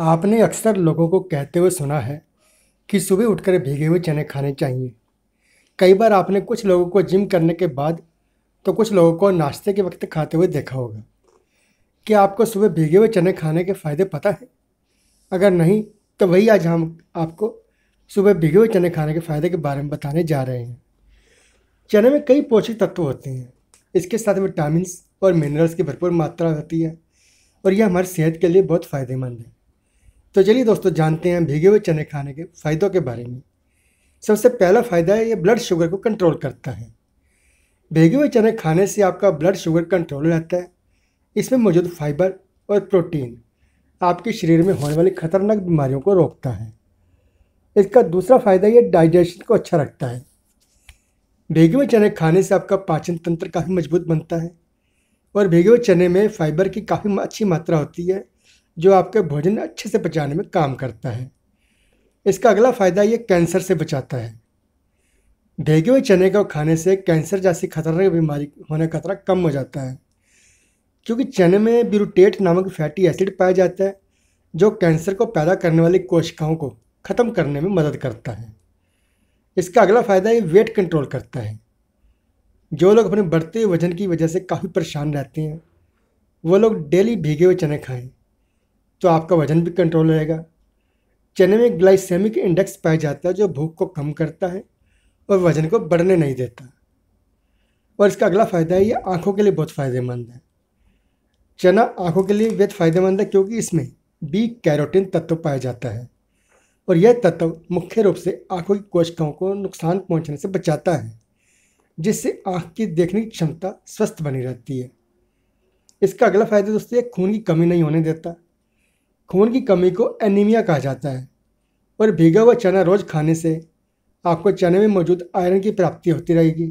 आपने अक्सर लोगों को कहते हुए सुना है कि सुबह उठकर भीगे हुए चने खाने चाहिए कई बार आपने कुछ लोगों को जिम करने के बाद तो कुछ लोगों को नाश्ते के वक्त खाते हुए देखा होगा क्या आपको सुबह भीगे हुए चने खाने के फ़ायदे पता है अगर नहीं तो वही आज हम आपको सुबह भीगे हुए चने खाने के फ़ायदे के बारे में बताने जा रहे हैं चने में कई पोषक तत्व होते हैं इसके साथ विटामिन और मिनरल्स की भरपूर मात्रा होती है और यह हमारी सेहत के लिए बहुत फ़ायदेमंद है तो चलिए दोस्तों जानते हैं भीगे हुए चने खाने के फ़ायदों के बारे में सबसे पहला फ़ायदा है ये ब्लड शुगर को कंट्रोल करता है भीगे हुए चने खाने से आपका ब्लड शुगर कंट्रोल रहता है इसमें मौजूद फाइबर और प्रोटीन आपके शरीर में होने वाली खतरनाक बीमारियों को रोकता है इसका दूसरा फ़ायदा ये डाइजेशन को अच्छा रखता है भीगे हुए चने खाने से आपका पाचन तंत्र काफ़ी मजबूत बनता है और भीगे हुए चने में फाइबर की काफ़ी अच्छी मात्रा होती है जो आपके भोजन अच्छे से पचाने में काम करता है इसका अगला फ़ायदा ये कैंसर से बचाता है भेगे हुए चने को खाने से कैंसर जैसी खतरनाक बीमारी होने का खतरा कम हो जाता है क्योंकि चने में ब्यूरोटेट नामक फैटी एसिड पाया जाता है जो कैंसर को पैदा करने वाली कोशिकाओं को ख़त्म करने में मदद करता है इसका अगला फ़ायदा ये वेट कंट्रोल करता है जो लोग अपने बढ़ते हुए वजन की वजह से काफ़ी परेशान रहते हैं वो लोग डेली भीगे हुए चने खाएं तो आपका वजन भी कंट्रोल रहेगा चने में ग्लाइसेमिक इंडेक्स पाया जाता है जो भूख को कम करता है और वजन को बढ़ने नहीं देता और इसका अगला फ़ायदा है ये आँखों के लिए बहुत फ़ायदेमंद है चना आँखों के लिए बेहद फ़ायदेमंद है क्योंकि इसमें बी कैरोटीन तत्व पाया जाता है और यह तत्व मुख्य रूप से आँखों की कोशिकाओं को नुकसान पहुँचने से बचाता है जिससे आँख की देखने की क्षमता स्वस्थ बनी रहती है इसका अगला फ़ायदा दोस्तों ये खून की कमी नहीं होने देता खून की कमी को एनीमिया कहा जाता है और भीगा हुआ चना रोज़ खाने से आपको चने में मौजूद आयरन की प्राप्ति होती रहेगी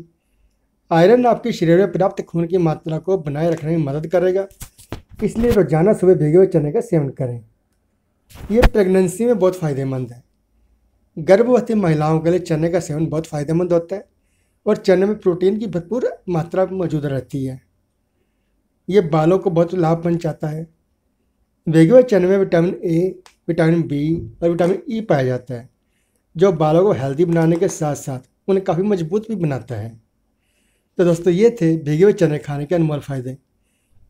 आयरन आपके शरीर में पर्याप्त खून की मात्रा को बनाए रखने में मदद करेगा इसलिए रोजाना सुबह भीगे हुए चने का सेवन करें यह प्रेगनेंसी में बहुत फ़ायदेमंद है गर्भवती महिलाओं के लिए चने का सेवन बहुत फ़ायदेमंद होता है और चने में प्रोटीन की भरपूर मात्रा मौजूद रहती है ये बालों को बहुत लाभ पहुँचाता है बेगुआ चने में विटामिन ए विटामिन बी और विटामिन ई e पाया जाता है जो बालों को हेल्दी बनाने के साथ साथ उन्हें काफ़ी मजबूत भी बनाता है तो दोस्तों ये थे भीगे हुए चने खाने के अनमोल फ़ायदे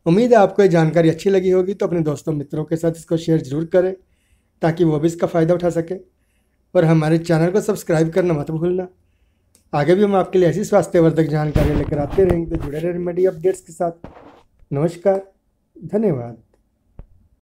उम्मीद है आपको ये जानकारी अच्छी लगी होगी तो अपने दोस्तों मित्रों के साथ इसको शेयर ज़रूर करें ताकि वो भी इसका फ़ायदा उठा सके और हमारे चैनल को सब्सक्राइब करना मत भूलना आगे भी हम आपके लिए ऐसी स्वास्थ्यवर्धक जानकारी लेकर आते रहेंगे तो जुड़े रहें मेडी अपडेट्स के साथ नमस्कार धन्यवाद